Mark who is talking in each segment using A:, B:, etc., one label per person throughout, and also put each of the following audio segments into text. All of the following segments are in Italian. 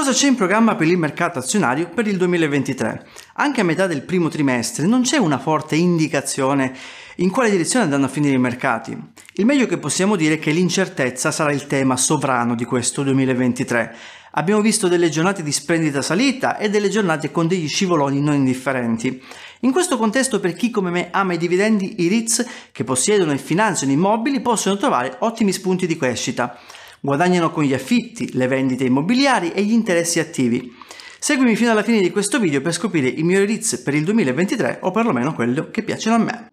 A: Cosa c'è in programma per il mercato azionario per il 2023? Anche a metà del primo trimestre non c'è una forte indicazione in quale direzione andranno a finire i mercati. Il meglio che possiamo dire è che l'incertezza sarà il tema sovrano di questo 2023. Abbiamo visto delle giornate di splendida salita e delle giornate con degli scivoloni non indifferenti. In questo contesto per chi come me ama i dividendi, i REITs che possiedono e finanziano immobili possono trovare ottimi spunti di crescita. Guadagnano con gli affitti, le vendite immobiliari e gli interessi attivi. Seguimi fino alla fine di questo video per scoprire i miei ritz per il 2023 o perlomeno quello che piacciono a me.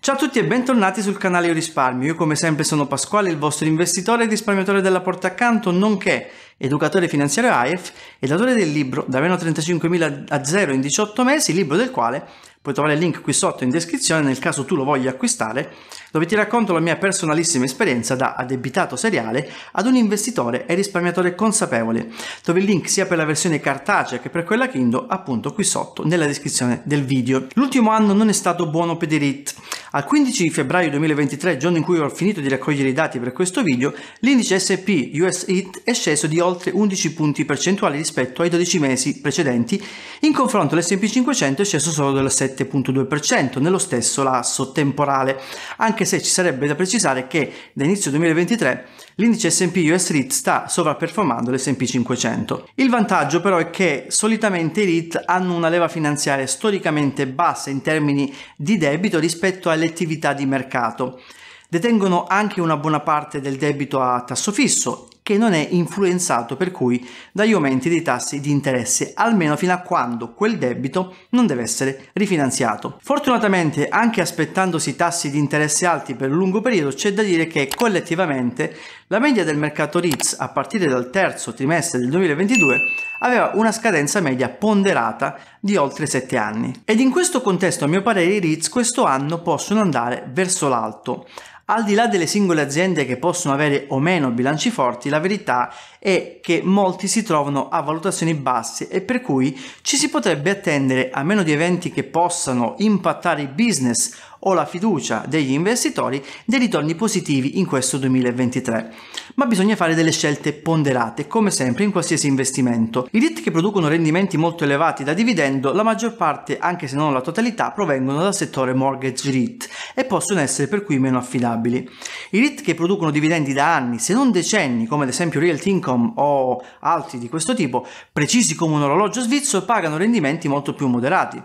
A: Ciao a tutti e bentornati sul canale Io Risparmio. Io come sempre sono Pasquale, il vostro investitore e risparmiatore della porta accanto, nonché educatore finanziario AIF ed autore del libro Da meno 35.000 a zero in 18 mesi, libro del quale puoi trovare il link qui sotto in descrizione nel caso tu lo voglia acquistare dove ti racconto la mia personalissima esperienza da addebitato seriale ad un investitore e risparmiatore consapevole, dove il link sia per la versione cartacea che per quella Kindle appunto qui sotto nella descrizione del video. L'ultimo anno non è stato buono per i Al 15 febbraio 2023, giorno in cui ho finito di raccogliere i dati per questo video, l'indice SP US IT è sceso di oltre 11 punti percentuali rispetto ai 12 mesi precedenti, in confronto l'SP 500 è sceso solo del 7.2% nello stesso lasso temporale, anche anche se ci sarebbe da precisare che da inizio 2023 l'indice S&P US REIT sta sovraperformando l'S&P 500. Il vantaggio però è che solitamente i REIT hanno una leva finanziaria storicamente bassa in termini di debito rispetto alle attività di mercato. Detengono anche una buona parte del debito a tasso fisso che non è influenzato per cui dagli aumenti dei tassi di interesse, almeno fino a quando quel debito non deve essere rifinanziato. Fortunatamente, anche aspettandosi tassi di interesse alti per lungo periodo, c'è da dire che collettivamente la media del mercato REITs a partire dal terzo trimestre del 2022 aveva una scadenza media ponderata di oltre 7 anni. Ed in questo contesto, a mio parere, i REITs questo anno possono andare verso l'alto, al di là delle singole aziende che possono avere o meno bilanci forti, la verità è che molti si trovano a valutazioni basse e per cui ci si potrebbe attendere, a meno di eventi che possano impattare il business ho la fiducia degli investitori dei ritorni positivi in questo 2023. Ma bisogna fare delle scelte ponderate, come sempre in qualsiasi investimento. I RIT che producono rendimenti molto elevati da dividendo, la maggior parte, anche se non la totalità, provengono dal settore mortgage RIT e possono essere per cui meno affidabili. I RIT che producono dividendi da anni, se non decenni, come ad esempio Realty Income o altri di questo tipo, precisi come un orologio svizzero, pagano rendimenti molto più moderati.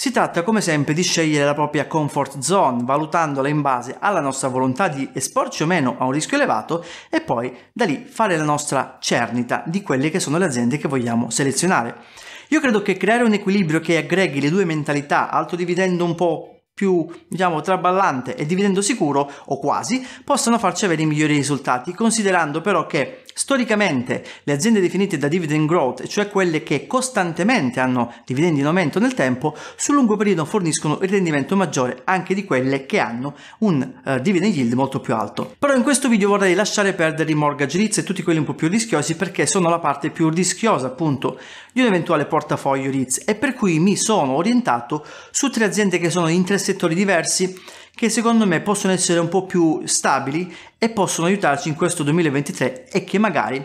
A: Si tratta come sempre di scegliere la propria comfort zone, valutandola in base alla nostra volontà di esporci o meno a un rischio elevato e poi da lì fare la nostra cernita di quelle che sono le aziende che vogliamo selezionare. Io credo che creare un equilibrio che aggreghi le due mentalità, alto dividendo un po' più diciamo traballante e dividendo sicuro o quasi possano farci avere i migliori risultati considerando però che Storicamente le aziende definite da dividend growth, cioè quelle che costantemente hanno dividendi in aumento nel tempo, sul lungo periodo forniscono il rendimento maggiore anche di quelle che hanno un uh, dividend yield molto più alto. Però in questo video vorrei lasciare perdere i mortgage REITs e tutti quelli un po' più rischiosi perché sono la parte più rischiosa appunto di un eventuale portafoglio REITs e per cui mi sono orientato su tre aziende che sono in tre settori diversi che secondo me possono essere un po' più stabili e possono aiutarci in questo 2023 e che magari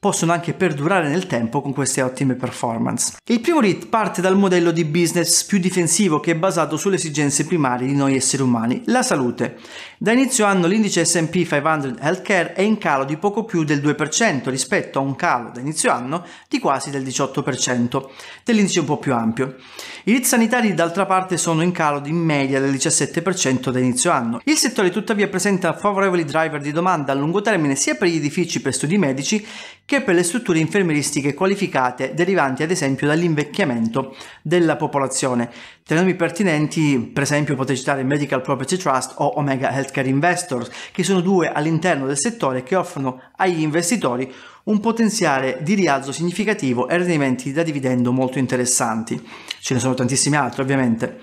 A: possono anche perdurare nel tempo con queste ottime performance. Il primo REIT parte dal modello di business più difensivo che è basato sulle esigenze primarie di noi esseri umani, la salute. Da inizio anno l'indice SP 500 Healthcare è in calo di poco più del 2% rispetto a un calo da inizio anno di quasi del 18% dell'indice un po' più ampio. I REIT sanitari d'altra parte sono in calo di media del 17% da inizio anno. Il settore tuttavia presenta favorevoli driver di domanda a lungo termine sia per gli edifici per studi medici che per le strutture infermieristiche qualificate derivanti ad esempio dall'invecchiamento della popolazione. Tra i nomi pertinenti, per esempio, potete citare Medical Property Trust o Omega Healthcare Investors, che sono due all'interno del settore che offrono agli investitori un potenziale di rialzo significativo e rendimenti da dividendo molto interessanti. Ce ne sono tantissimi altri, ovviamente.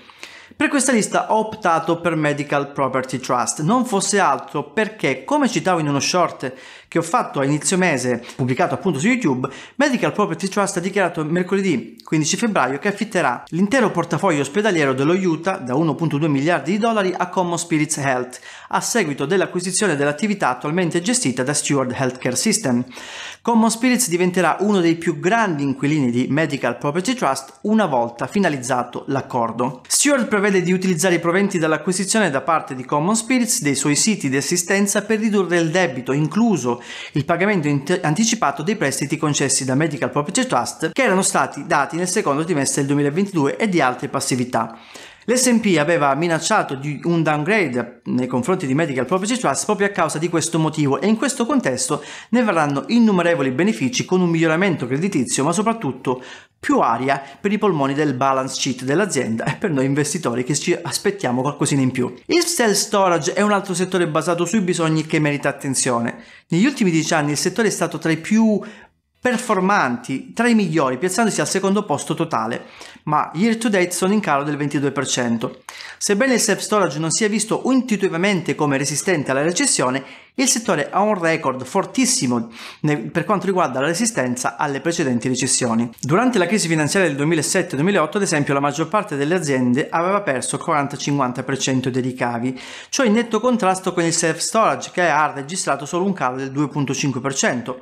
A: Per questa lista ho optato per Medical Property Trust, non fosse altro perché, come citavo in uno short che ho fatto a inizio mese, pubblicato appunto su YouTube, Medical Property Trust ha dichiarato mercoledì 15 febbraio che affitterà l'intero portafoglio ospedaliero dello Utah da 1.2 miliardi di dollari a Common Spirits Health, a seguito dell'acquisizione dell'attività attualmente gestita da Steward Healthcare System. Common Spirits diventerà uno dei più grandi inquilini di Medical Property Trust una volta finalizzato l'accordo. Steward prevede di utilizzare i proventi dall'acquisizione da parte di Common Spirits dei suoi siti di assistenza per ridurre il debito, incluso il pagamento inter- anticipato dei prestiti concessi da Medical Property Trust che erano stati dati nel secondo trimestre del 2022 e di altre passività. L'SP aveva minacciato di un downgrade nei confronti di Medical Property Trust proprio a causa di questo motivo e in questo contesto ne verranno innumerevoli benefici con un miglioramento creditizio ma soprattutto più aria per i polmoni del balance sheet dell'azienda e per noi investitori che ci aspettiamo qualcosina in più. Il self storage è un altro settore basato sui bisogni che merita attenzione. Negli ultimi dieci anni il settore è stato tra i più performanti tra i migliori, piazzandosi al secondo posto totale, ma year to date sono in calo del 22%. Sebbene il self-storage non sia visto intuitivamente come resistente alla recessione, il settore ha un record fortissimo per quanto riguarda la resistenza alle precedenti recessioni. Durante la crisi finanziaria del 2007-2008, ad esempio, la maggior parte delle aziende aveva perso 40-50% dei ricavi, ciò in netto contrasto con il self-storage che ha registrato solo un calo del 2.5%.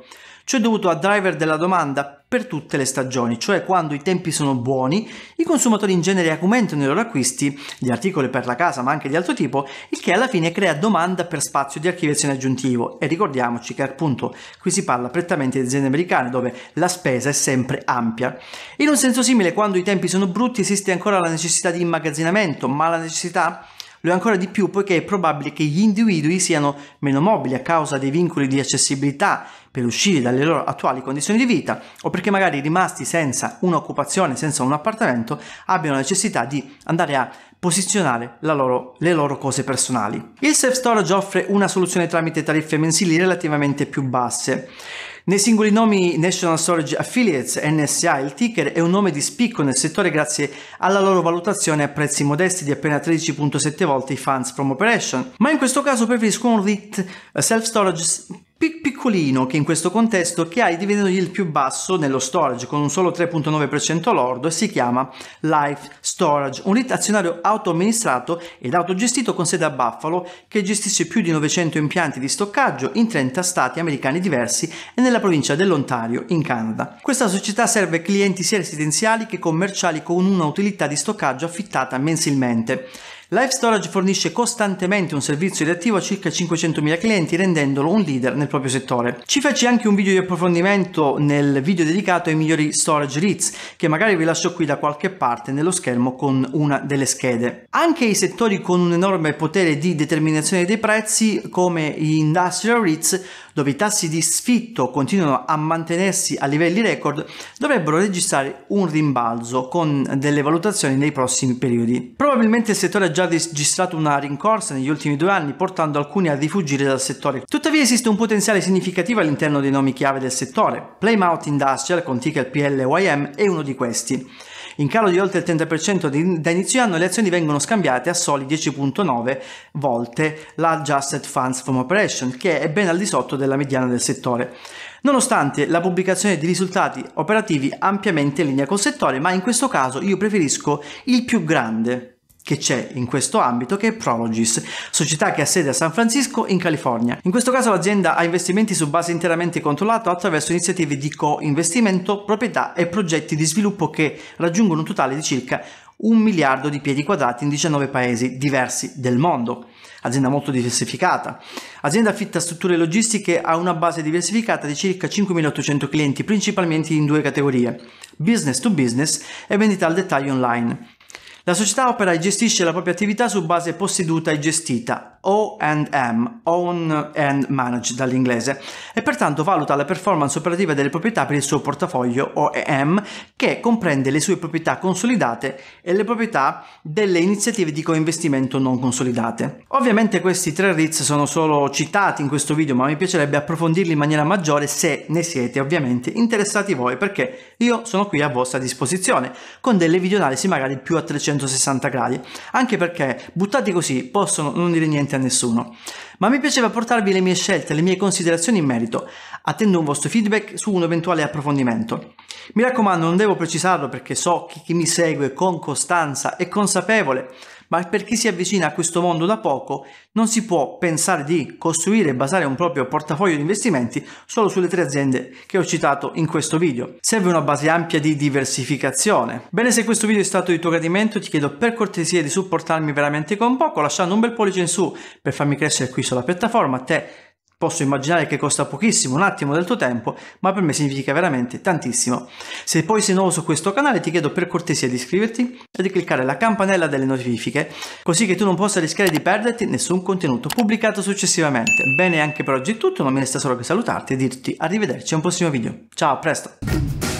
A: Ciò è dovuto a driver della domanda per tutte le stagioni, cioè quando i tempi sono buoni, i consumatori in genere aumentano i loro acquisti di articoli per la casa ma anche di altro tipo, il che alla fine crea domanda per spazio di archiviazione aggiuntivo e ricordiamoci che appunto qui si parla prettamente di aziende americane dove la spesa è sempre ampia. In un senso simile quando i tempi sono brutti esiste ancora la necessità di immagazzinamento, ma la necessità lo è ancora di più poiché è probabile che gli individui siano meno mobili a causa dei vincoli di accessibilità, per uscire dalle loro attuali condizioni di vita o perché magari rimasti senza un'occupazione, senza un appartamento, abbiano la necessità di andare a posizionare loro, le loro cose personali. Il self-storage offre una soluzione tramite tariffe mensili relativamente più basse. Nei singoli nomi National Storage Affiliates, NSA, il ticker è un nome di spicco nel settore grazie alla loro valutazione a prezzi modesti di appena 13.7 volte i funds from operation, ma in questo caso preferisco un REIT eh, self-storage piccolino che in questo contesto che ha il dividendo yield più basso nello storage con un solo 3.9% lordo e si chiama Life Storage, un REIT azionario auto-amministrato ed autogestito con sede a Buffalo che gestisce più di 900 impianti di stoccaggio in 30 stati americani diversi e nella provincia dell'Ontario in Canada. Questa società serve clienti sia residenziali che commerciali con una utilità di stoccaggio affittata mensilmente. Live Storage fornisce costantemente un servizio reattivo a circa 500.000 clienti rendendolo un leader nel proprio settore. Ci feci anche un video di approfondimento nel video dedicato ai migliori storage REITs che magari vi lascio qui da qualche parte nello schermo con una delle schede. Anche i settori con un enorme potere di determinazione dei prezzi come gli industrial REITs dove i tassi di sfitto continuano a mantenersi a livelli record dovrebbero registrare un rimbalzo con delle valutazioni nei prossimi periodi. Probabilmente il settore già registrato una rincorsa negli ultimi due anni, portando alcuni a rifugire dal settore. Tuttavia esiste un potenziale significativo all'interno dei nomi chiave del settore. Playmouth Industrial, con ticker PLYM, è uno di questi. In calo di oltre il 30% da inizio anno le azioni vengono scambiate a soli 10.9 volte la Adjusted Funds from Operation, che è ben al di sotto della mediana del settore. Nonostante la pubblicazione di risultati operativi ampiamente in linea col settore, ma in questo caso io preferisco il più grande, che c'è in questo ambito che è Prologis, società che ha sede a San Francisco in California. In questo caso l'azienda ha investimenti su base interamente controllata attraverso iniziative di co-investimento, proprietà e progetti di sviluppo che raggiungono un totale di circa un miliardo di piedi quadrati in 19 paesi diversi del mondo. Azienda molto diversificata. Azienda affitta strutture logistiche a una base diversificata di circa 5.800 clienti, principalmente in due categorie, business to business e vendita al dettaglio online. La società opera e gestisce la propria attività su base posseduta e gestita, O&M, Own and Manage dall'inglese, e pertanto valuta la performance operativa delle proprietà per il suo portafoglio OEM che comprende le sue proprietà consolidate e le proprietà delle iniziative di coinvestimento non consolidate. Ovviamente questi tre REITs sono solo citati in questo video, ma mi piacerebbe approfondirli in maniera maggiore se ne siete ovviamente interessati voi, perché io sono qui a vostra disposizione con delle videoanalisi magari più a 300 360 gradi, anche perché buttati così possono non dire niente a nessuno. Ma mi piaceva portarvi le mie scelte, le mie considerazioni in merito. Attendo un vostro feedback su un eventuale approfondimento. Mi raccomando, non devo precisarlo perché so che chi mi segue con costanza e consapevole ma per chi si avvicina a questo mondo da poco non si può pensare di costruire e basare un proprio portafoglio di investimenti solo sulle tre aziende che ho citato in questo video. Serve una base ampia di diversificazione. Bene, se questo video è stato di tuo gradimento ti chiedo per cortesia di supportarmi veramente con poco lasciando un bel pollice in su per farmi crescere qui sulla piattaforma. Te Posso immaginare che costa pochissimo, un attimo del tuo tempo, ma per me significa veramente tantissimo. Se poi sei nuovo su questo canale ti chiedo per cortesia di iscriverti e di cliccare la campanella delle notifiche, così che tu non possa rischiare di perderti nessun contenuto pubblicato successivamente. Bene, anche per oggi è tutto, non mi resta solo che salutarti e dirti arrivederci a un prossimo video. Ciao, a presto!